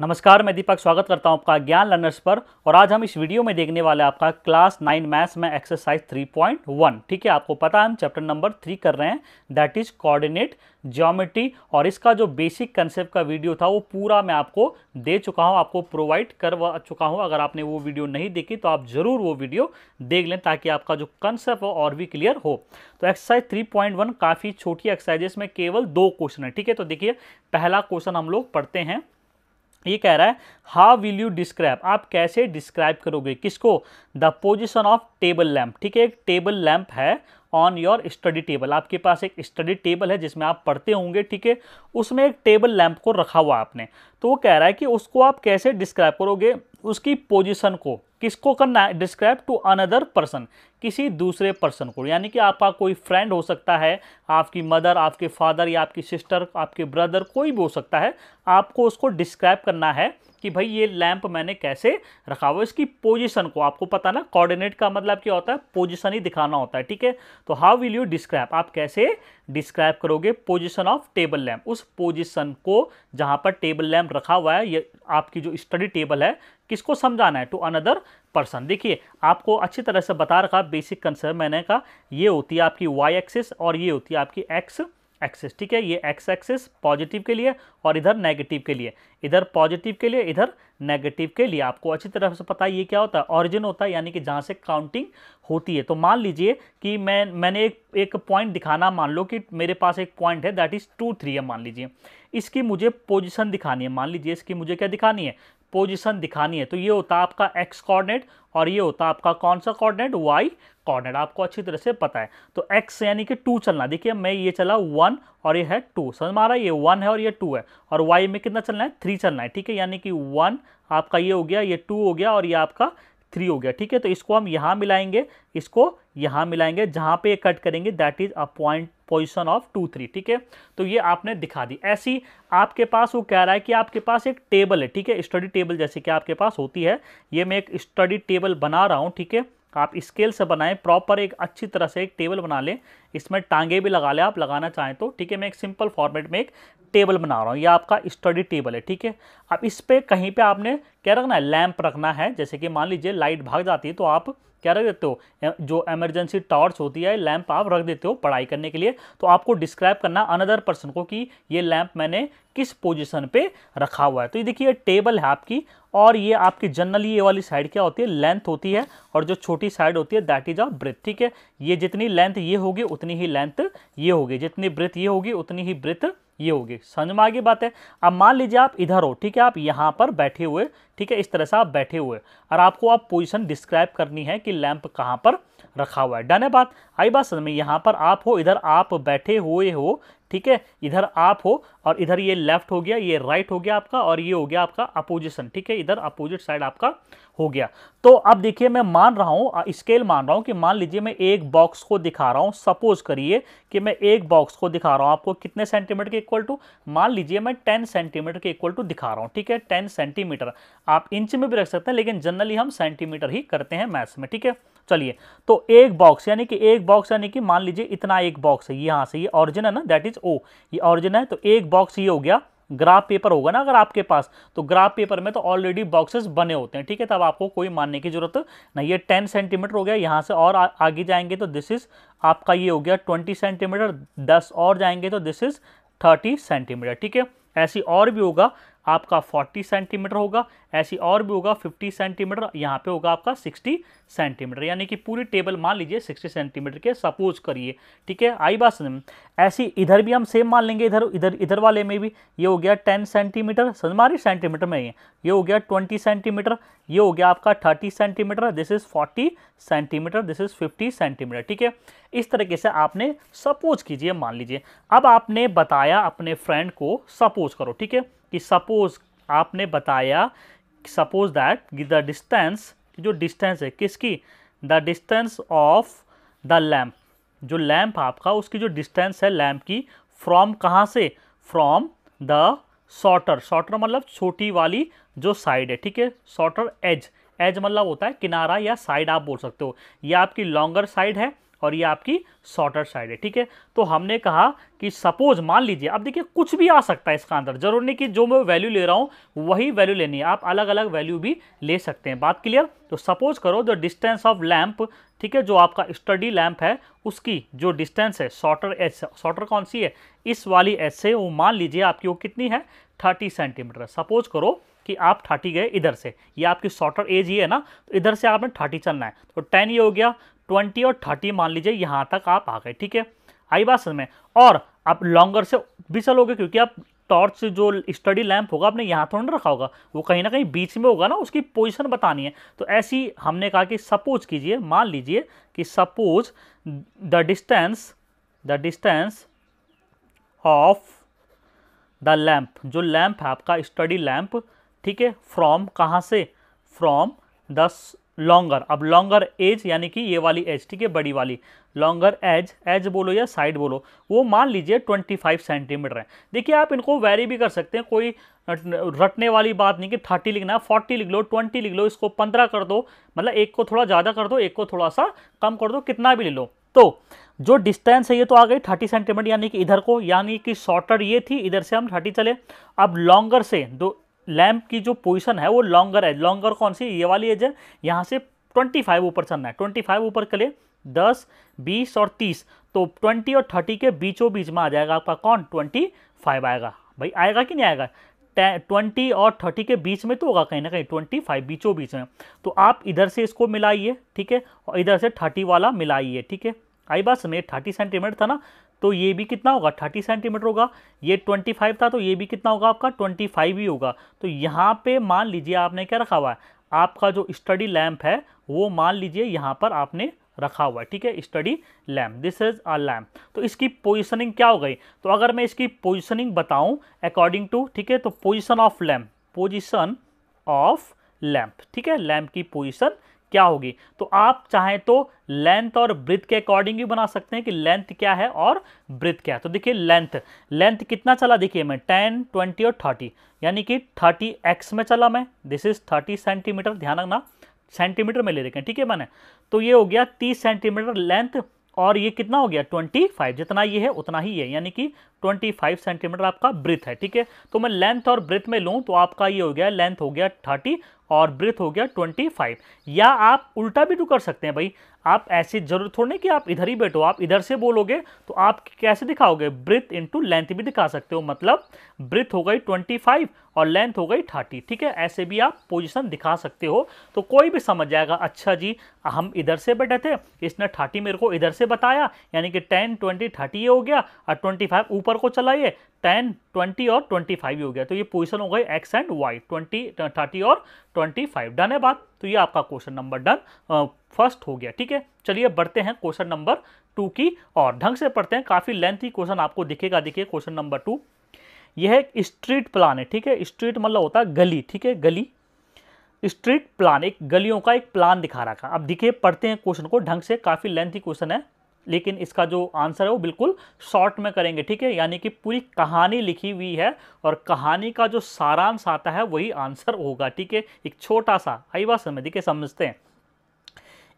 नमस्कार मैं दीपक स्वागत करता हूं आपका ज्ञान लर्नर्स पर और आज हम इस वीडियो में देखने वाले आपका क्लास नाइन मैथ्स में एक्सरसाइज 3.1 ठीक है आपको पता है हम चैप्टर नंबर थ्री कर रहे हैं दैट इज कोऑर्डिनेट ज्योमेट्री और इसका जो बेसिक कंसेप्ट का वीडियो था वो पूरा मैं आपको दे चुका हूँ आपको प्रोवाइड करवा चुका हूँ अगर आपने वो वीडियो नहीं देखी तो आप ज़रूर वो वीडियो देख लें ताकि आपका जो कंसेप्ट हो और भी क्लियर हो तो एक्सरसाइज 3.1 काफ़ी छोटी एक्सरसाइजेस में केवल दो क्वेश्चन है ठीक है तो देखिए पहला क्वेश्चन हम लोग पढ़ते हैं ये कह रहा है हाउ विल यू डिस्क्राइब आप कैसे डिस्क्राइब करोगे किसको the position of table lamp ठीक है एक टेबल लैम्प है ऑन योर स्टडी टेबल आपके पास एक स्टडी टेबल है जिसमें आप पढ़ते होंगे ठीक है उसमें एक टेबल लैम्प को रखा हुआ आपने तो वो कह रहा है कि उसको आप कैसे डिस्क्राइब करोगे उसकी पोजिशन को किसको करना है डिस्क्राइब टू अनदर पर्सन किसी दूसरे पर्सन को यानी कि आपका कोई फ्रेंड हो सकता है आपकी मदर आपके फादर या आपकी सिस्टर आपके ब्रदर कोई भी हो सकता है आपको उसको डिस्क्राइब करना है कि भाई ये लैंप मैंने कैसे रखा हुआ इसकी पोजिशन को आपको पता ना कॉर्डिनेट का मतलब क्या होता है पोजिशन ही दिखाना होता है ठीक है तो हाउ विल यू डिस्क्राइब आप कैसे डिस्क्राइब करोगे पोजिशन ऑफ टेबल लैम्प उस पोजिशन को जहाँ पर टेबल लैम्प रखा हुआ है ये आपकी जो स्टडी टेबल है किसको समझाना है टू अनदर पर्सन देखिए आपको अच्छी तरह से बता रखा बेसिक कंसेप्ट मैंने कहा ये होती है आपकी वाई एक्सिस और ये होती है आपकी एक्स एक्सेस ठीक है ये एक्स एक्सेस पॉजिटिव के लिए और इधर नेगेटिव के लिए इधर पॉजिटिव के लिए इधर नेगेटिव के लिए आपको अच्छी तरह से पता है ये क्या होता है ऑरिजिन होता है यानी कि जहाँ से काउंटिंग होती है तो मान लीजिए कि मैं मैंने एक एक पॉइंट दिखाना मान लो कि मेरे पास एक पॉइंट है दैट इज़ टू थ्री है मान लीजिए इसकी मुझे पोजिशन दिखानी है मान लीजिए इसकी मुझे क्या दिखानी है पोजिशन दिखानी है तो ये होता है आपका एक्स कॉर्डिनेट और ये होता है आपका कौन सा कॉर्डिनेट वाई कॉर्डिनेट आपको अच्छी तरह से पता है तो एक्स यानी कि टू चलना देखिए मैं ये चला वन और ये है टू समझ में आ रहा है ये वन है और ये टू है और वाई में कितना चलना है थ्री चलना है ठीक है यानी कि वन आपका ये हो गया ये टू हो गया और ये आपका थ्री हो गया ठीक है तो इसको हम यहाँ मिलाएंगे इसको यहाँ मिलाएंगे जहाँ पे कट करेंगे that is a point position of two three ठीक है तो ये आपने दिखा दी ऐसी आपके पास वो कह रहा है कि आपके पास एक टेबल है ठीक है स्टडी टेबल जैसे कि आपके पास होती है ये मैं एक स्टडी टेबल बना रहा हूँ ठीक है आप स्केल से बनाएं प्रॉपर एक अच्छी तरह से एक टेबल बना लें इसमें टांगे भी लगा लें आप लगाना चाहें तो ठीक है मैं एक सिंपल फॉर्मेट में एक टेबल बना रहा हूँ ये आपका स्टडी टेबल है ठीक है अब इस पर कहीं पे आपने क्या रखना है लैम्प रखना है जैसे कि मान लीजिए लाइट भाग जाती है तो आप क्या रख देते हो जो एमरजेंसी टॉर्च होती है लैंप आप रख देते हो पढ़ाई करने के लिए तो आपको डिस्क्राइब करना अनदर पर्सन को कि ये लैंप मैंने किस पोजीशन पे रखा हुआ है तो ये देखिए टेबल है आपकी और ये आपकी जनरली ये वाली साइड क्या होती है लेंथ होती है और जो छोटी साइड होती है दैट इज अ ब्रेथ ठीक है ये जितनी लेंथ ये होगी उतनी ही लेंथ ये होगी जितनी ब्रेथ ये होगी उतनी ही ब्रेथ ये होगी समझ में आगे बात है अब मान लीजिए आप इधर हो ठीक है आप यहाँ पर बैठे हुए ठीक है इस तरह से आप बैठे हुए और आपको आप पोजीशन डिस्क्राइब करनी है कि लैंप कहाँ पर रखा हुआ है डन है बात आई बात समझ में यहाँ पर आप हो इधर आप बैठे हुए हो ठीक है इधर आप हो और इधर ये लेफ्ट हो गया ये राइट हो गया आपका और ये हो गया आपका अपोजिशन ठीक है इधर अपोजिट साइड आपका हो गया तो अब देखिए मैं मान रहा हूँ स्केल मान रहा हूँ कि मान लीजिए मैं एक बॉक्स को दिखा रहा हूँ सपोज करिए कि मैं एक बॉक्स को दिखा रहा हूँ आपको कितने सेंटीमीटर के इक्वल टू मान लीजिए मैं टेन सेंटीमीटर के इक्वल टू दिखा रहा हूँ ठीक है टेन सेंटीमीटर आप इंच में भी रख सकते हैं लेकिन जनरली हम सेंटीमीटर ही करते हैं मैथ्स में ठीक है चलिए तो एक बॉक्स यानी कि एक बॉक्स यानी कि मान लीजिए इतना एक बॉक्स है यहाँ से ये ऑरिजिन है ना दैट इज ओ ये ऑरिजिन है तो एक बॉक्स ये हो गया ग्राफ पेपर होगा ना अगर आपके पास तो ग्राफ पेपर में तो ऑलरेडी बॉक्सेस बने होते हैं ठीक है तब आपको कोई मानने की जरूरत नहीं है टेन सेंटीमीटर हो गया यहाँ से और आ, आगे जाएंगे तो दिस इज़ आपका ये हो गया ट्वेंटी सेंटीमीटर दस और जाएंगे तो दिस इज़ थर्टी सेंटीमीटर ठीक है ऐसी और भी होगा आपका 40 सेंटीमीटर होगा ऐसी और भी होगा 50 सेंटीमीटर यहाँ पे होगा आपका 60 सेंटीमीटर यानी कि पूरी टेबल मान लीजिए 60 सेंटीमीटर के सपोज करिए ठीक है आई बात समझ ऐसी इधर भी हम सेम मान लेंगे इधर इधर इधर वाले में भी ये हो गया 10 सेंटीमीटर समझ सेंटीमीटर में ये ये हो गया 20 सेंटीमीटर ये हो गया आपका 30 centimetre this is 40 centimetre this is 50 centimetre ठीक है इस तरीके से आपने सपोज कीजिए मान लीजिए अब आपने बताया अपने फ्रेंड को सपोज करो ठीक है कि सपोज़ आपने बताया सपोज़ दैट द डिस्टेंस जो डिस्टेंस है किसकी the distance of the lamp जो लैम्प आपका उसकी जो डिस्टेंस है लैम्प की फ्रॉम कहाँ से फ्रॉम द शॉर्टर शॉर्टर मतलब छोटी वाली जो साइड है ठीक है शॉर्टर एज एज मतलब होता है किनारा या साइड आप बोल सकते हो या आपकी लॉन्गर साइड है और ये आपकी शॉर्टर साइड है ठीक है तो हमने कहा कि सपोज मान लीजिए अब देखिए कुछ भी आ सकता है इसका अंदर जरूर नहीं कि जो मैं वैल्यू ले रहा हूँ वही वैल्यू लेनी है आप अलग अलग वैल्यू भी ले सकते हैं बात क्लियर तो सपोज करो जो डिस्टेंस ऑफ लैम्प ठीक है जो आपका स्टडी लैम्प है उसकी जो डिस्टेंस है शॉर्टर एच शॉर्टर कौन सी है इस वाली एच से वो मान लीजिए आपकी वो कितनी है थर्टी सेंटीमीटर सपोज करो कि आप थर्टी गए इधर से ये आपकी शॉर्टर एज ही है ना तो इधर से आपने थर्टी चलना है तो टेन ये हो गया ट्वेंटी और थर्टी मान लीजिए यहाँ तक आप आ गए ठीक है आई बात समझ में और आप लॉन्गर से भी चलोगे क्योंकि आप टॉर्च जो स्टडी लैंप होगा आपने यहाँ थोड़ा ना रखा होगा वो कहीं ना कहीं बीच में होगा ना उसकी पोजीशन बतानी है तो ऐसी हमने कहा कि सपोज कीजिए मान लीजिए कि suppose the distance the distance of the lamp जो लैम्प है आपका स्टडी लैम्प ठीक है फ्रॉम कहाँ से फ्रॉम द लॉन्गर अब लॉन्गर एज यानी कि ये वाली एज ठीक है बड़ी वाली लॉन्गर एज एज बोलो या साइड बोलो वो मान लीजिए 25 सेंटीमीटर है देखिए आप इनको वेरी भी कर सकते हैं कोई रटने वाली बात नहीं कि 30 लिखना है 40 लिख लो 20 लिख लो इसको 15 कर दो मतलब एक को थोड़ा ज़्यादा कर दो एक को थोड़ा सा कम कर दो कितना भी ले लो तो जो डिस्टेंस है ये तो आ गई थर्टी सेंटीमीटर यानी कि इधर को यानी कि शॉर्टर ये थी इधर से हम थर्टी चले अब लॉन्गर से दो लैम्प की जो पोजिशन है वो लॉन्गर है लॉन्गर कौन सी ये वाली एज है यहाँ से ट्वेंटी फाइव ऊपर चलना है ट्वेंटी फाइव ऊपर के लिए दस बीस और तीस तो ट्वेंटी और थर्टी के बीचों बीच में आ जाएगा आपका कौन ट्वेंटी फाइव आएगा भाई आएगा कि नहीं आएगा ट्वेंटी और थर्टी के बीच में तो होगा कहीं ना कहीं ट्वेंटी फाइव बीचों बीच में तो आप इधर से इसको मिलाइए ठीक है और इधर से थर्टी वाला मिलाइए ठीक है आई बात समय थर्टी सेंटीमीटर था ना तो ये भी कितना होगा थर्टी सेंटीमीटर होगा ये ट्वेंटी फाइव था तो ये भी कितना होगा आपका ट्वेंटी फाइव ही होगा तो यहाँ पे मान लीजिए आपने क्या रखा हुआ है आपका जो स्टडी लैम्प है वो मान लीजिए यहाँ पर आपने रखा हुआ है ठीक है study lamp this is a lamp तो इसकी पोजिशनिंग क्या हो गई तो अगर मैं इसकी पोजिशनिंग बताऊँ अकॉर्डिंग टू ठीक है तो position of lamp position of lamp ठीक है लैम्प की पोजिशन क्या होगी तो आप चाहें तो लेंथ और ब्रिथ के अकॉर्डिंग भी बना सकते हैं कि लेंथ क्या है और ब्रिथ क्या है तो देखिए लेंथ लेंथ कितना चला देखिए मैं टेन ट्वेंटी और थर्टी यानी कि थर्टी एक्स में चला मैं दिस इज थर्टी सेंटीमीटर ध्यान रखना सेंटीमीटर में ले देखें ठीक है मैंने तो ये हो गया तीस सेंटीमीटर लेंथ और ये कितना हो गया ट्वेंटी फाइव जितना ये है उतना ही है यानी कि ट्वेंटी फाइव सेंटीमीटर आपका ब्रिथ है ठीक है तो मैं लेंथ और ब्रिथ में लूँ तो आपका ये हो गया लेंथ हो गया थर्टी और ब्रिथ हो गया ट्वेंटी फाइव या आप उल्टा भी तो कर सकते हैं भाई आप ऐसी जरूरत थोड़ी नहीं कि आप इधर ही बैठो आप इधर से बोलोगे तो आप कैसे दिखाओगे ब्रिथ इंटू लेंथ भी दिखा सकते हो मतलब ब्रिथ हो गई ट्वेंटी फाइव और लेंथ हो गई थर्टी ठीक है ऐसे भी आप पोजिशन दिखा सकते हो तो कोई भी समझ जाएगा अच्छा जी हम इधर से बैठे थे इसने थर्टी मेरे को इधर से बताया यानी कि टेन ट्वेंटी थर्टी ये हो गया और ट्वेंटी ऊपर ऊपर को चलाइए टेन ट्वेंटी और ट्वेंटी फाइव हो गया तो ये पोजिशन हो गई X and Y twenty thirty और ट्वेंटी फाइव डन है बात तो ये आपका क्वेश्चन नंबर डन फर्स्ट हो गया ठीक है चलिए बढ़ते हैं क्वेश्चन नंबर टू की और ढंग से पढ़ते हैं काफ़ी लेंथी क्वेश्चन आपको दिखेगा देखिए क्वेश्चन नंबर टू यह एक स्ट्रीट प्लान है ठीक है स्ट्रीट मतलब होता है गली ठीक है गली स्ट्रीट प्लान एक गलियों का एक प्लान दिखा रहा था अब दिखे पढ़ते हैं क्वेश्चन को ढंग से काफ़ी लेंथी क्वेश्चन है लेकिन इसका जो आंसर है वो बिल्कुल शॉर्ट में करेंगे ठीक है यानी कि पूरी कहानी लिखी हुई है और कहानी का जो सारांश आता है वही आंसर होगा ठीक है एक छोटा सा आई बात समझ देखिए समझते हैं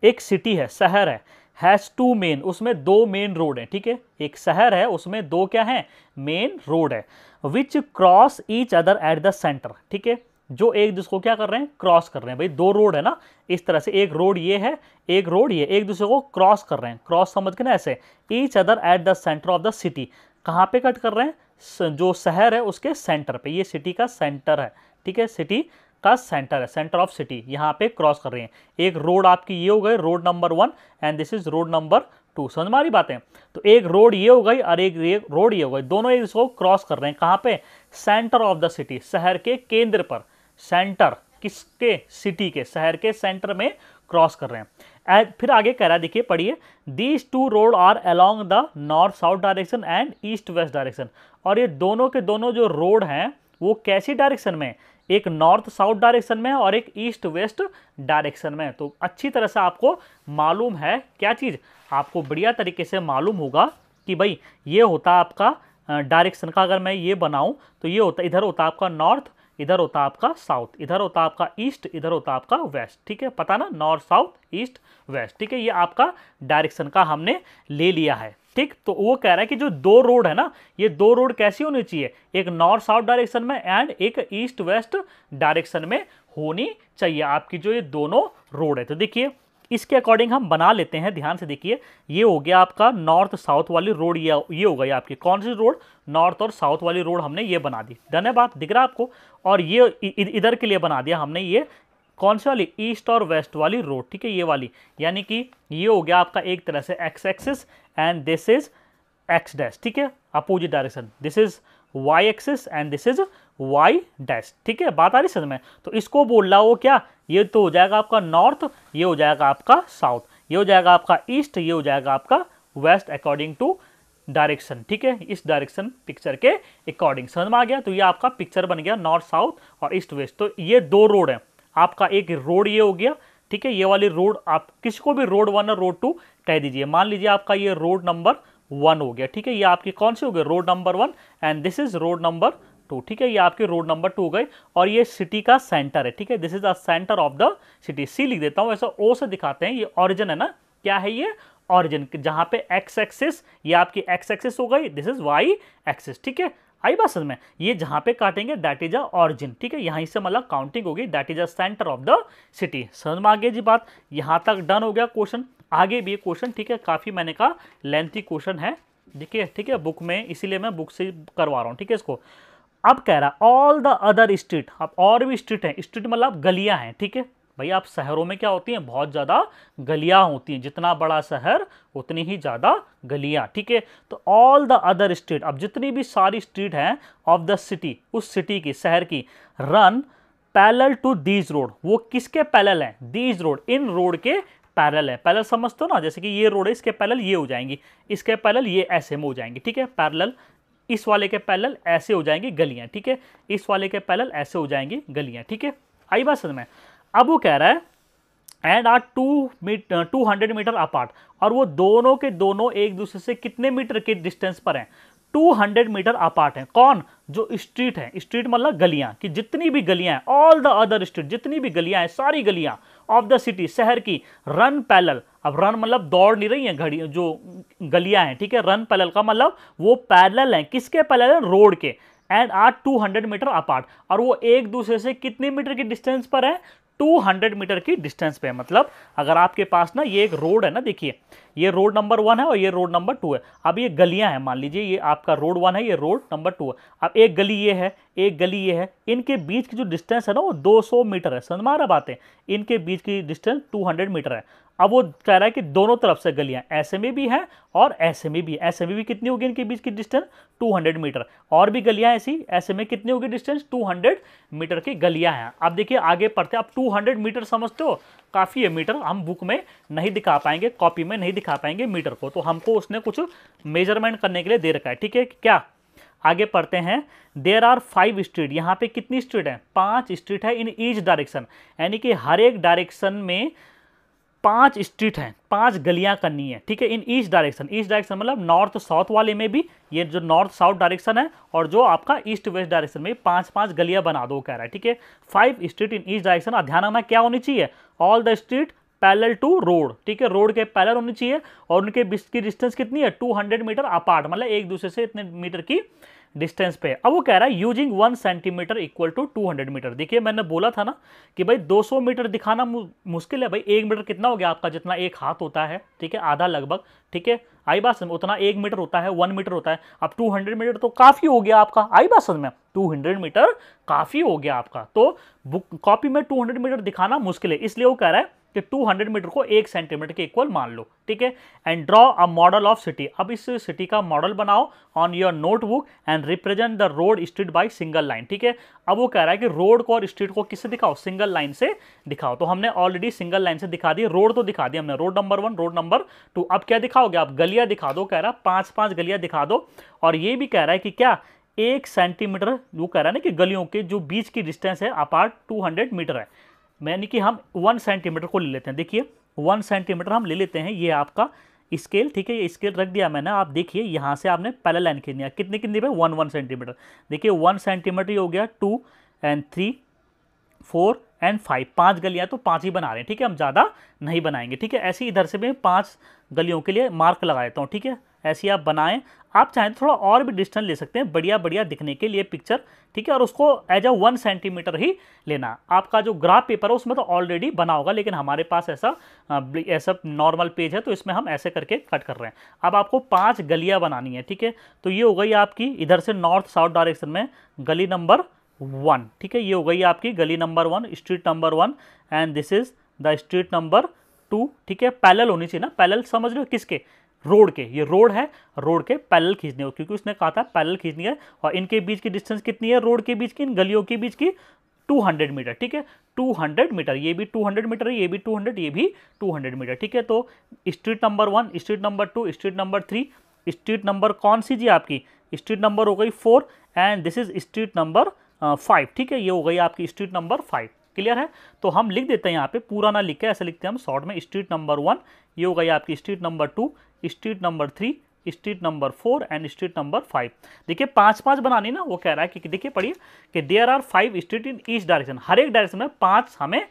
एक सिटी है शहर है हैज़ टू मेन उसमें दो मेन रोड हैं ठीक है थीके? एक शहर है उसमें दो क्या हैं मेन रोड है which cross each other at the centre ठीक है जो एक दूसरे को क्या कर रहे हैं क्रॉस कर रहे हैं भाई दो रोड है ना इस तरह से एक रोड ये है एक रोड ये एक दूसरे को क्रॉस कर रहे हैं क्रॉस समझ के ना ऐसे each other at the centre of the city कहाँ पे कट कर रहे हैं जो शहर है उसके सेंटर पे ये सिटी का सेंटर है ठीक है सिटी का सेंटर है सेंटर ऑफ सिटी यहाँ पे क्रॉस कर रहे हैं एक रोड आपकी ये हो गई road number one and this is road number two समझ मारी बातें तो एक रोड ये हो गई और एक रोड ये हो गई दोनों एक को क्रॉस कर रहे हैं कहाँ पे सेंटर ऑफ द सिटी शहर के केंद्र पर सेंटर किसके सिटी के शहर के सेंटर में क्रॉस कर रहे हैं फिर आगे कह रहा है देखिए पढ़िए these two road are along the north south direction and east west direction और ये दोनों के दोनों जो रोड हैं वो कैसी डायरेक्शन में एक नॉर्थ साउथ डायरेक्शन में और एक ईस्ट वेस्ट डायरेक्शन में तो अच्छी तरह से आपको मालूम है क्या चीज़ आपको बढ़िया तरीके से मालूम होगा कि भाई ये होता आपका डायरेक्शन का अगर मैं ये बनाऊं तो ये होता इधर होता आपका नॉर्थ इधर होता आपका साउथ इधर होता आपका ईस्ट इधर होता आपका वेस्ट ठीक है पता ना नॉर्थ साउथ ईस्ट वेस्ट ठीक है ये आपका डायरेक्शन का हमने ले लिया है ठीक तो वो कह रहा है कि जो दो रोड है ना ये दो रोड कैसी होनी चाहिए एक नॉर्थ साउथ डायरेक्शन में एंड एक ईस्ट वेस्ट डायरेक्शन में होनी चाहिए आपकी जो ये दोनों रोड है तो देखिए इसके अकॉर्डिंग हम बना लेते हैं ध्यान से देखिए ये हो गया आपका नॉर्थ साउथ वाली रोड ये ये हो गई आपकी कौन सी रोड नॉर्थ और साउथ वाली रोड हमने ये बना दी डन है बात दिख रहा आपको और ये इधर के लिए बना दिया हमने ये कौन सी वाली ईस्ट और वेस्ट वाली रोड ठीक है ये वाली यानी कि ये हो गया आपका एक तरह से x axis and this is x dash ठीक है opposite direction this is y axis and this is y dash ठीक है बात आ रही समझ में तो इसको बोल रहा हो क्या ये तो हो जाएगा आपका नॉर्थ ये हो जाएगा आपका साउथ ये हो जाएगा आपका ईस्ट ये हो जाएगा आपका वेस्ट अकॉर्डिंग टू डायरेक्शन ठीक है इस डायरेक्शन पिक्चर के अकॉर्डिंग समझ में आ गया तो ये आपका पिक्चर बन गया नॉर्थ साउथ और ईस्ट वेस्ट तो ये दो रोड है आपका एक रोड ये हो गया ठीक है ये वाली रोड आप किसी को भी रोड वन और रोड टू कह दीजिए मान लीजिए आपका ये रोड नंबर वन हो गया ठीक है ये आपकी कौन सी हो गई road number one and this is road number two ठीक है ये आपके रोड नंबर टू गए और ये सिटी का सेंटर है ठीक है this is the centre of the city C लिख देता हूँ ऐसा ओ से दिखाते हैं ये ऑरिजन है ना क्या है ये ऑरिजन जहाँ पे एक्स एक्सिस ये आपकी एक्स एक्सिस हो गई दिस इज वाई एक्सिस ठीक है आई बात समझ में ये जहाँ पे काटेंगे दैट इज अ ऑरिजिन ठीक है यहाँ से मतलब काउंटिंग होगी that is a centre of the city समझ में आगे जी बात यहाँ तक डन हो गया क्वेश्चन आगे भी क्वेश्चन ठीक है काफ़ी मैंने कहा लेंथी क्वेश्चन है देखिए ठीक है बुक में इसीलिए मैं बुक से करवा रहा हूँ ठीक है इसको अब कह रहा है ऑल द अदर स्ट्रीट अब और भी स्ट्रीट हैं स्ट्रीट मतलब गलियां हैं ठीक है भाई आप शहरों में क्या होती हैं बहुत ज़्यादा गलियां होती हैं जितना बड़ा शहर उतनी ही ज़्यादा गलियां ठीक है तो ऑल द अदर स्ट्रीट अब जितनी भी सारी स्ट्रीट हैं ऑफ द सिटी उस सिटी की शहर की run parallel to these road वो किसके पैरल हैं दीज रोड इन रोड के पैरल है पैरल समझते हो ना जैसे कि ये रोड है इसके पैरल ये हो जाएंगी इसके पैरल ये ऐसे में हो जाएंगी ठीक है पैरल इस वाले के पैरेलल ऐसे हो जाएंगी गलियां ठीक है इस वाले के पैरेलल ऐसे हो जाएंगी गलियां ठीक है आई बात समझ में अब वो कह रहा है and are two meet two hundred metre apart और वो दोनों के दोनों एक दूसरे से कितने मीटर के डिस्टेंस पर हैं टू हंड्रेड मीटर अपार्ट हैं कौन जो स्ट्रीट है स्ट्रीट मतलब गलियां कि जितनी भी गलियां हैं ऑल द अदर स्ट्रीट जितनी भी गलियां हैं सारी गलियां ऑफ द सिटी शहर की रन पैलल अब रन मतलब दौड़ नहीं रही हैं घड़ी जो गलियां हैं ठीक है रन पैलल का मतलब वो पैरल हैं किसके पैरल हैं रोड के एंड आर 200 मीटर अपार्ट और वो एक दूसरे से कितने मीटर की डिस्टेंस पर है 200 मीटर की डिस्टेंस पे है मतलब अगर आपके पास ना ये एक रोड है ना देखिए ये रोड नंबर वन है और ये रोड नंबर टू है अब ये गलियां हैं मान लीजिए ये आपका रोड वन है ये रोड नंबर टू है अब एक गली ये है एक गली ये है इनके बीच की जो डिस्टेंस है ना वो 200 मीटर है समझ मारा आ बातें इनके बीच की डिस्टेंस 200 मीटर है अब वो कह रहा है कि दोनों तरफ से गलियां ऐसे में भी हैं और ऐसे में भी ऐसे में भी कितनी होगी इनके बीच की डिस्टेंस 200 मीटर और भी गलियां ऐसी ऐसे में कितनी होगी डिस्टेंस 200 मीटर की गलियां हैं अब देखिए आगे पढ़ते हैं आप 200 मीटर समझते हो काफ़ी है मीटर हम बुक में नहीं दिखा पाएंगे कॉपी में नहीं दिखा पाएंगे मीटर को तो हमको उसने कुछ मेजरमेंट करने के लिए दे रखा है ठीक है क्या आगे पढ़ते हैं देर आर फाइव स्ट्रीट यहाँ पे कितनी स्ट्रीट है पाँच स्ट्रीट है इन ईच डायरेक्शन यानी कि हर एक डायरेक्शन में पांच स्ट्रीट हैं पांच गलियां करनी है ठीक है in east direction east direction मतलब नॉर्थ साउथ वाले में भी ये जो नॉर्थ साउथ डायरेक्शन है और जो आपका ईस्ट वेस्ट डायरेक्शन में पांच पांच गलियां बना दो कह रहा है ठीक है five street in east direction और ध्यान रखना क्या होनी चाहिए all the street parallel to road ठीक है रोड के पैलर होनी चाहिए और उनके बीच की डिस्टेंस कितनी है टू मीटर अपार्ट मतलब एक दूसरे से इतने मीटर की डिस्टेंस पे अब वो कह रहा है using one centimetre equal to two hundred metre देखिए मैंने बोला था ना कि भाई दो सौ मीटर दिखाना मुश्किल है भाई एक मीटर कितना हो गया आपका जितना एक हाथ होता है ठीक है आधा लगभग ठीक है आई बात में उतना एक मीटर होता है वन मीटर होता है अब टू हंड्रेड मीटर तो काफ़ी हो गया आपका आई बात में टू हंड्रेड मीटर काफ़ी हो गया आपका तो बुक कॉपी में टू हंड्रेड मीटर दिखाना मुश्किल है इसलिए वो कह रहा है कि 200 मीटर को एक सेंटीमीटर के इक्वल मान लो ठीक है and draw a model of city अब इस सिटी का मॉडल बनाओ on your notebook and represent the road street by single line ठीक है अब वो कह रहा है कि रोड को और स्ट्रीट को किससे दिखाओ सिंगल लाइन से दिखाओ तो हमने ऑलरेडी सिंगल लाइन से दिखा दी रोड तो दिखा दी हमने road number one road number two अब क्या दिखाओगे आप गलिया दिखा दो कह रहा पांच पांच गलिया दिखा दो और ये भी कह रहा है कि क्या एक सेंटीमीटर वो कह रहा है ना कि गलियों के जो बीच की डिस्टेंस है अपार्ट टू मीटर है यानी कि हम वन सेंटीमीटर को ले लेते हैं देखिए वन सेंटीमीटर हम ले लेते हैं ये आपका स्केल ठीक है ये स्केल रख दिया मैंने आप देखिए यहाँ से आपने पहला लाइन खींचनी लिया कितने कितने पे वन वन सेंटीमीटर देखिए वन सेंटीमीटर हो गया two and three four and five पांच गलियाँ तो पांच ही बना रहे हैं ठीक है हम ज़्यादा नहीं बनाएंगे ठीक है ऐसे इधर से मैं पांच गलियों के लिए मार्क लगा देता हूँ ठीक है ऐसी आप बनाएं आप चाहें तो थोड़ा और भी डिस्टेंस ले सकते हैं बढ़िया बढ़िया दिखने के लिए पिक्चर ठीक है और उसको एज अ वन सेंटीमीटर ही लेना आपका जो ग्राफ पेपर है उसमें तो ऑलरेडी बना होगा लेकिन हमारे पास ऐसा ऐसा नॉर्मल पेज है तो इसमें हम ऐसे करके कट कर रहे हैं अब आपको पाँच गलियाँ बनानी है ठीक है तो ये हो गई आपकी इधर से नॉर्थ साउथ डायरेक्शन में गली नंबर वन ठीक है ये हो गई आपकी गली number one street number one and this is the street number two ठीक है पैलल होनी चाहिए ना पैलल समझ लो किसके रोड के ये रोड है रोड के पैरल खींचने हो क्योंकि उसने कहा था पैरल खींचनी है और इनके बीच की डिस्टेंस कितनी है रोड के बीच की इन गलियों के बीच की 200 मीटर ठीक है 200 मीटर ये भी 200 मीटर है ये भी 200 ये भी 200 मीटर ठीक है तो street number one street number two street number three street number कौन सी जी आपकी स्ट्रीट नंबर हो गई four and this is street number five ठीक है ये हो गई आपकी स्ट्रीट नंबर फाइव क्लियर है तो हम लिख देते हैं यहाँ पे पूरा ना लिख के ऐसे लिखते हैं हम शॉर्ट में स्ट्रीट नंबर वन ये हो गई आपकी street number two street number three street number four and street number five देखिए पांच पांच बनानी ना वो कह रहा है कि, देखिए पढ़िए कि there are five street in each direction हर एक डायरेक्शन में पांच हमें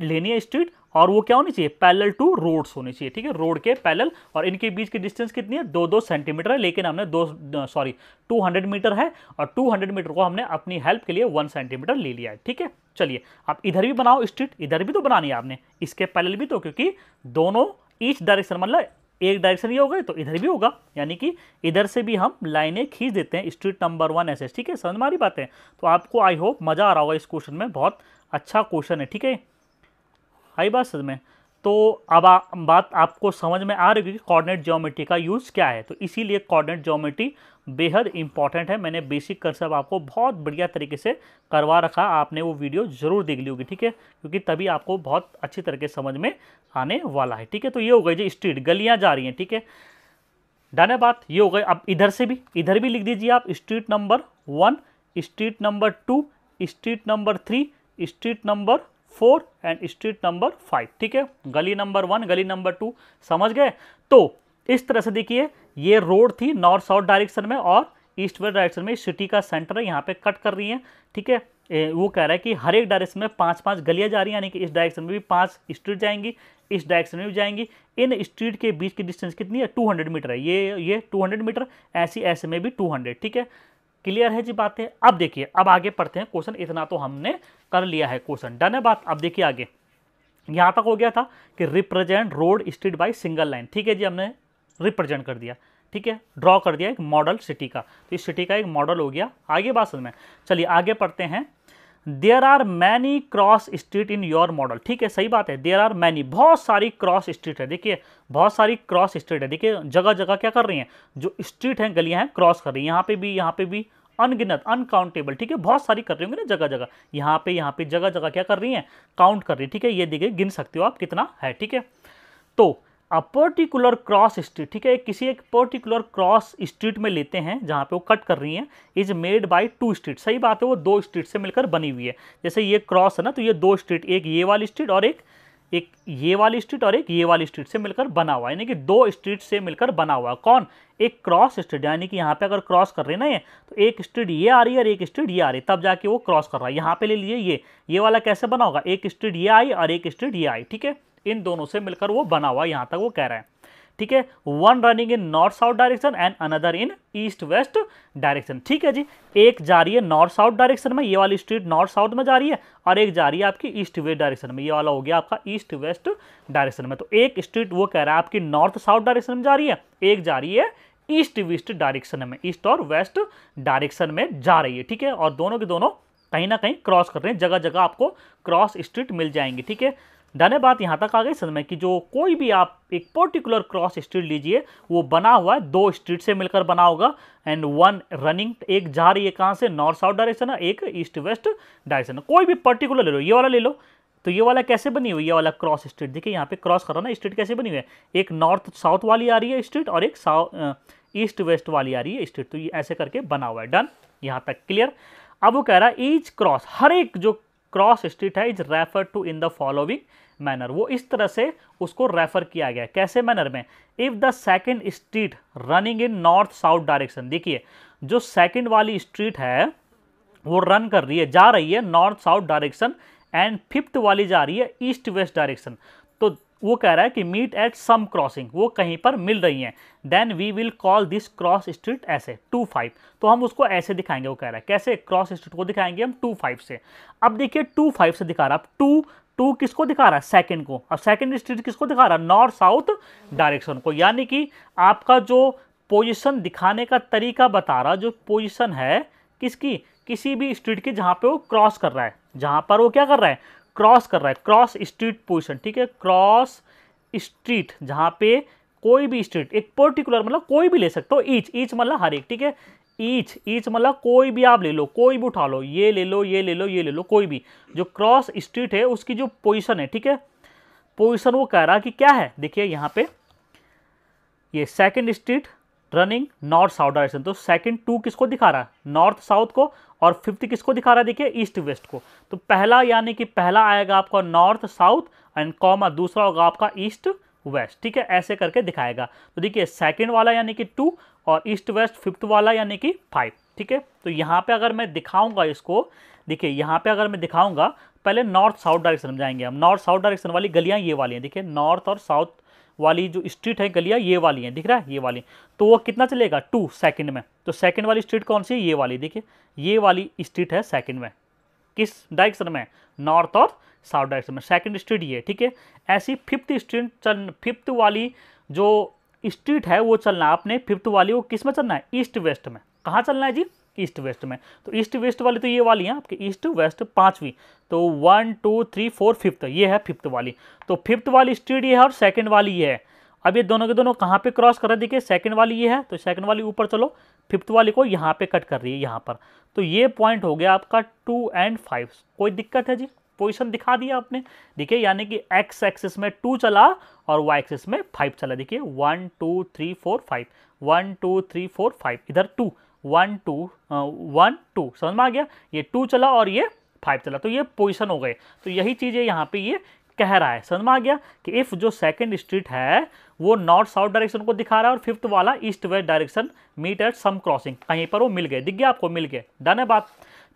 लेनी है स्ट्रीट और वो क्या होनी चाहिए पैरेलल टू रोड्स होनी चाहिए ठीक है रोड के पैरेलल और इनके बीच की डिस्टेंस कितनी है दो दो सेंटीमीटर है लेकिन हमने दो सॉरी टू हंड्रेड मीटर है और टू हंड्रेड मीटर को हमने अपनी हेल्प के लिए वन सेंटीमीटर ले लिया है ठीक है चलिए आप इधर भी बनाओ स्ट्रीट इधर भी तो बनानी है आपने इसके पैरेलल भी तो क्योंकि दोनों ईच डायरेक्शन मतलब एक डायरेक्शन ये होगा तो इधर भी होगा यानी कि इधर से भी हम लाइनें खींच देते हैं स्ट्रीट नंबर वन ऐसे ठीक है समझ मारी बात है बातें तो आपको आई होप मज़ा आ रहा होगा इस क्वेश्चन में बहुत अच्छा क्वेश्चन है ठीक है आई बात समझ में तो अब आ, बात आपको समझ में आ रही है कि कॉर्डिनेट ज्योमेट्री का यूज़ क्या है तो इसीलिए कॉर्डिनेट ज्योमेट्री बेहद इंपॉर्टेंट है मैंने बेसिक कंसेप्ट आपको बहुत बढ़िया तरीके से करवा रखा आपने वो वीडियो ज़रूर देख ली होगी ठीक है क्योंकि तभी आपको बहुत अच्छी तरीके समझ में आने वाला है ठीक है तो ये हो गई जी स्ट्रीट गलियाँ जा रही हैं ठीक है डाने बात ये हो गई अब इधर से भी इधर भी लिख दीजिए आप street number one street number two street number three street number four and street number five ठीक है गली नंबर वन गली नंबर टू समझ गए तो इस तरह से देखिए ये रोड थी नॉर्थ साउथ डायरेक्शन में और ईस्ट वेस्ट डायरेक्शन में सिटी का सेंटर है यहाँ पे कट कर रही है ठीक है वो कह रहा है कि हर एक डायरेक्शन में पांच पांच गलियां जा रही हैं यानी कि इस डायरेक्शन में भी पांच स्ट्रीट जाएंगी इस डायरेक्शन में भी जाएंगी इन स्ट्रीट के बीच की डिस्टेंस कितनी है 200 मीटर है ये ये 200 मीटर ऐसी ऐसे में भी 200 ठीक है क्लियर है जी बातें अब देखिए अब आगे पढ़ते हैं क्वेश्चन इतना तो हमने कर लिया है क्वेश्चन डन है बात अब देखिए आगे यहाँ तक हो गया था कि represent road street by single line ठीक है जी हमने रिप्रेजेंट कर दिया ठीक है ड्रॉ कर दिया एक मॉडल सिटी का तो इस सिटी का एक मॉडल हो गया आगे बात समझ में चलिए आगे पढ़ते हैं there are many cross street in your model ठीक है सही बात है देयर आर मैनी बहुत सारी क्रॉस स्ट्रीट है देखिए बहुत सारी क्रॉस स्ट्रीट है देखिए जगह जगह क्या कर रही हैं जो स्ट्रीट हैं गलियां हैं क्रॉस कर रही हैं यहाँ पे भी यहाँ पे भी अनगिनत अनकाउंटेबल ठीक है बहुत सारी कर रही होंगी ना जगह जगह यहाँ पे यहाँ पे जगह जगह क्या कर रही हैं काउंट कर रही है ठीक है ये देखिए गिन सकते हो आप कितना है ठीक है तो अ पर्टिकुलर क्रॉस स्ट्रीट ठीक है किसी एक पर्टिकुलर क्रॉस स्ट्रीट में लेते हैं जहाँ पे वो कट कर रही हैं is made by two street सही बात है वो दो स्ट्रीट से मिलकर बनी हुई है जैसे ये क्रॉस है ना तो ये दो स्ट्रीट एक ये वाली स्ट्रीट और एक एक ये वाली स्ट्रीट और एक ये वाली स्ट्रीट से मिलकर बना हुआ यानी कि दो स्ट्रीट से मिलकर बना हुआ कौन एक क्रॉस स्ट्रीट यानी कि यहाँ पे अगर क्रॉस कर रहे हैं ना ये तो एक स्ट्रीट ये आ रही है और एक स्ट्रीट ये आ रही है तब जाके वो क्रॉस कर रहा है यहाँ पे ले लीजिए ये ये वाला कैसे बना होगा एक स्ट्रीट ये आई और एक स्ट्रीट ये आई ठीक है इन दोनों से मिलकर वो बना हुआ यहाँ तक वो कह रहा है ठीक है one running in north south direction and another in east west direction ठीक है जी एक जा रही है नॉर्थ साउथ डायरेक्शन में ये वाली स्ट्रीट नॉर्थ साउथ में जा रही है और एक जा रही है आपकी ईस्ट वेस्ट डायरेक्शन में ये वाला हो गया आपका ईस्ट वेस्ट डायरेक्शन में तो एक स्ट्रीट वो कह रहा है आपकी नॉर्थ साउथ डायरेक्शन में जा रही है एक जा रही है ईस्ट वेस्ट डायरेक्शन में ईस्ट और वेस्ट डायरेक्शन में जा रही है ठीक है और दोनों के दोनों कहीं ना कहीं क्रॉस कर रहे हैं जगह जगह आपको क्रॉस स्ट्रीट मिल जाएंगी ठीक है है बात यहाँ तक आ गई समझ कि जो कोई भी आप एक पर्टिकुलर क्रॉस स्ट्रीट लीजिए वो बना हुआ है दो स्ट्रीट से मिलकर बना होगा एंड वन रनिंग एक जा रही है कहाँ से नॉर्थ साउथ डायरेक्शन है एक ईस्ट वेस्ट डायरेक्शन कोई भी पर्टिकुलर ले लो ये वाला ले लो तो ये वाला कैसे बनी हुई है ये वाला क्रॉस स्ट्रीट देखिए यहाँ पे क्रॉस कर रहा ना स्ट्रीट कैसे बनी हुई है एक नॉर्थ साउथ वाली आ रही है स्ट्रीट और एक ईस्ट वेस्ट वाली आ रही है स्ट्रीट तो ये ऐसे करके बना हुआ है डन यहाँ तक क्लियर अब वो कह रहा है ईच क्रॉस हर एक जो क्रॉस स्ट्रीट है is refer to in the following manner वो इस तरह से उसको रेफर किया गया कैसे मैनर में if the second street running in north south direction देखिए जो सेकेंड वाली स्ट्रीट है वो रन कर रही है जा रही है north south direction and fifth वाली जा रही है ईस्ट वेस्ट डायरेक्शन तो वो कह रहा है कि मीट एट सम क्रॉसिंग वो कहीं पर मिल रही हैं then we will call this cross street ऐसे टू फाइव तो हम उसको ऐसे दिखाएंगे वो कह रहा है कैसे क्रॉस स्ट्रीट को दिखाएंगे हम टू फाइव से अब देखिए टू फाइव से दिखा रहा है अब टू टू किसको दिखा रहा है सेकंड को अब सेकेंड स्ट्रीट किसको दिखा रहा है नॉर्थ साउथ डायरेक्शन को यानी कि आपका जो पोजिशन दिखाने का तरीका बता रहा जो पोजिशन है किसकी किसी भी स्ट्रीट की जहाँ पे वो क्रॉस कर रहा है जहाँ पर वो क्या कर रहा है क्रॉस कर रहा है क्रॉस स्ट्रीट पोजिशन ठीक है क्रॉस स्ट्रीट जहाँ पे कोई भी स्ट्रीट एक पर्टिकुलर मतलब कोई भी ले सकते हो ईच ईच मतलब हर एक ठीक है ईच ईच मतलब कोई भी आप ले लो कोई भी उठा लो ये ले लो ये ले लो ये ले लो कोई भी जो क्रॉस स्ट्रीट है उसकी जो पोजिशन है ठीक है पोजिशन वो कह रहा कि क्या है देखिए यहाँ पे ये second street running north south direction तो सेकंड टू किसको दिखा रहा है नॉर्थ साउथ को और फिफ्थ किसको दिखा रहा है देखिए ईस्ट वेस्ट को तो पहला यानी कि पहला आएगा आपका नॉर्थ साउथ एंड कॉमा दूसरा होगा आपका ईस्ट वेस्ट ठीक है ऐसे करके दिखाएगा तो देखिए सेकंड वाला यानी कि टू और ईस्ट वेस्ट फिफ्थ वाला यानी कि फाइव ठीक है तो यहाँ पर अगर मैं दिखाऊंगा इसको देखिए यहाँ पर अगर मैं दिखाऊंगा पहले नॉर्थ साउथ डायरेक्शन में जाएंगे हम नॉर्थ साउथ डायरेक्शन वाली गलियाँ ये वाली हैं देखिए नॉर्थ और साउथ वाली जो स्ट्रीट है गलियाँ ये वाली है दिख रहा है ये वाली तो वो कितना चलेगा टू सेकंड में तो सेकंड वाली स्ट्रीट कौन सी है ये वाली देखिए ये वाली स्ट्रीट है सेकंड में किस डायरेक्शन में नॉर्थ और साउथ डायरेक्शन में सेकंड स्ट्रीट ये ठीक है ऐसी फिफ्थ स्ट्रीट चल फिफ्थ वाली जो स्ट्रीट है वो चलना है आपने फिफ्थ वाली वो किस में चलना है ईस्ट वेस्ट में कहाँ चलना है जी ईस्ट वेस्ट में तो ईस्ट वेस्ट वाली तो ये वाली है आपकी ईस्ट वेस्ट पांचवी तो one two three four fifth ये है फिफ्थ वाली तो फिफ्थ वाली स्ट्रीट ये है और सेकेंड वाली ये है अब ये दोनों के दोनों कहाँ पे क्रॉस कर रहे हैं देखिए सेकंड वाली ये है तो सेकंड वाली ऊपर चलो फिफ्थ वाली को यहाँ पे कट कर रही है यहाँ पर तो ये पॉइंट हो गया आपका टू एंड फाइव कोई दिक्कत है जी पोजिशन दिखा दिया आपने देखिए यानी कि एक्स एक्सिस में टू चला और वाई एक्सिस में फाइव चला देखिए one two three four five one two three four five इधर two one two one two समझ में आ गया ये टू चला और ये फाइव चला तो ये पोजिशन हो गए तो यही चीज़ें यहाँ पे ये कह रहा है समझ में आ गया कि इफ़ जो सेकंड स्ट्रीट है वो नॉर्थ साउथ डायरेक्शन को दिखा रहा है और फिफ्थ वाला east west direction meet at some crossing कहीं पर वो मिल गए दिख गया आपको मिल गए डन है बात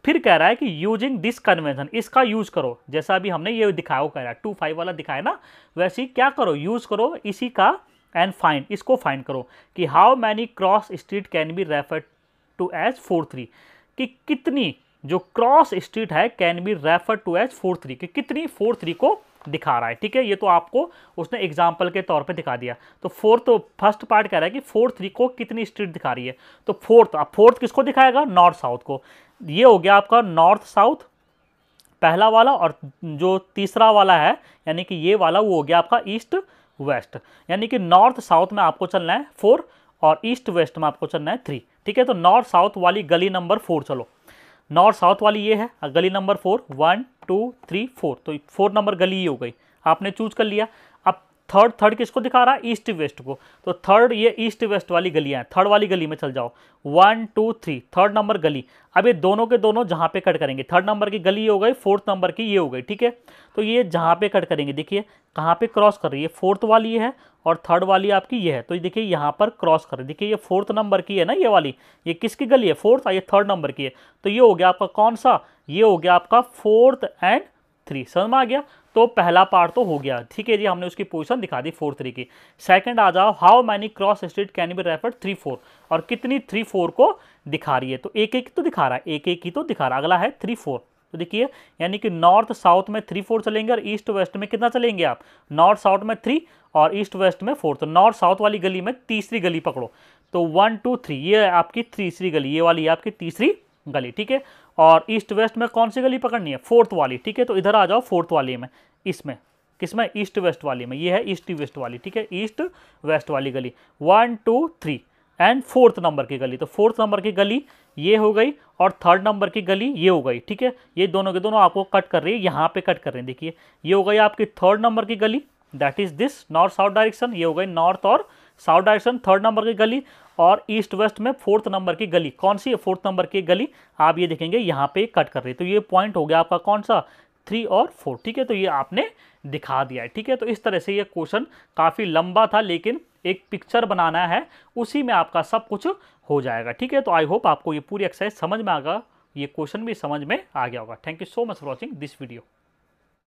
फिर कह रहा है कि यूजिंग दिस कन्वेंशन इसका यूज करो जैसा अभी हमने ये दिखाया वो कह रहा है टू फाइव वाला दिखाया ना वैसे क्या करो यूज करो इसी का एंड फाइंड इसको फाइंड करो कि how many cross street can be refer to as four three कि कितनी जो क्रॉस स्ट्रीट है can be refer to as four three कि कितनी फोर थ्री को दिखा रहा है ठीक है ये तो आपको उसने एग्जाम्पल के तौर पे दिखा दिया तो फोर्थ तो फर्स्ट पार्ट कह रहा है कि फोर्थ थ्री को कितनी स्ट्रीट दिखा रही है तो फोर्थ अब फोर्थ किसको दिखाएगा नॉर्थ साउथ को ये हो गया आपका नॉर्थ साउथ पहला वाला और जो तीसरा वाला है यानी कि ये वाला वो हो गया आपका ईस्ट वेस्ट यानी कि नॉर्थ साउथ में आपको चलना है फोर और ईस्ट वेस्ट में आपको चलना है थ्री ठीक है तो नॉर्थ साउथ वाली गली नंबर फोर चलो नॉर्थ साउथ वाली ये है गली number four one two three four तो फोर नंबर गली ही हो गई आपने चूज कर लिया अब थर्ड थर्ड किसको दिखा रहा है ईस्ट वेस्ट को तो थर्ड ये ईस्ट वेस्ट वाली गलियाँ हैं थर्ड वाली गली में चल जाओ one two three third number गली अब ये दोनों के दोनों जहाँ पे कट करेंगे थर्ड नंबर की गली ये हो गई फोर्थ नंबर की ये हो गई ठीक है तो ये जहाँ पे कट करेंगे देखिए कहाँ पे क्रॉस कर रही है फोर्थ वाली ये है और थर्ड वाली आपकी ये है तो देखिए यहाँ पर क्रॉस कर देखिए ये फोर्थ नंबर की है ना ये वाली ये किसकी गली है फोर्थ हाँ, ये थर्ड नंबर की है तो ये हो गया आपका कौन सा ये हो गया आपका फोर्थ एंड थ्री समझ में आ गया तो पहला पार्ट तो हो गया ठीक है जी हमने उसकी पोजीशन दिखा दी फोर थ्री की सेकंड आ जाओ how many cross street can be refer three four और कितनी थ्री फोर को दिखा रही है तो एक एक तो दिखा रहा है एक एक ही तो दिखा रहा है अगला है थ्री फोर तो देखिए यानी कि नॉर्थ साउथ में थ्री फोर चलेंगे और ईस्ट वेस्ट में कितना चलेंगे आप नॉर्थ साउथ में थ्री और ईस्ट वेस्ट में फोर तो नॉर्थ साउथ वाली गली में तीसरी गली पकड़ो तो वन टू थ्री ये आपकी तीसरी गली ये वाली है आपकी तीसरी गली ठीक है और ईस्ट वेस्ट में कौन सी गली पकड़नी है फोर्थ वाली ठीक है तो इधर आ जाओ फोर्थ वाली में इसमें किसमें ईस्ट वेस्ट वाली में ये है ईस्ट वेस्ट वाली ठीक है ईस्ट वेस्ट वाली गली one two three and fourth number की गली तो फोर्थ नंबर की गली ये हो गई और थर्ड नंबर की गली ये हो गई ठीक है ये दोनों के दोनों आपको कट कर रही है यहाँ पे कट कर रहे हैं देखिए ये हो गई आपकी थर्ड नंबर की गली that is this north south direction ये हो गई नॉर्थ और साउथ डायरेक्शन थर्ड नंबर की गली और ईस्ट वेस्ट में फोर्थ नंबर की गली कौन सी फोर्थ नंबर की गली आप ये देखेंगे यहाँ पे कट कर रही है तो ये पॉइंट हो गया आपका कौन सा थ्री और फोर ठीक है तो ये आपने दिखा दिया है ठीक है तो इस तरह से ये क्वेश्चन काफ़ी लंबा था लेकिन एक पिक्चर बनाना है उसी में आपका सब कुछ हो जाएगा ठीक है तो आई होप आपको ये पूरी एक्सरसाइज समझ में गया ये क्वेश्चन भी समझ में आ गया होगा thank you so much for watching this video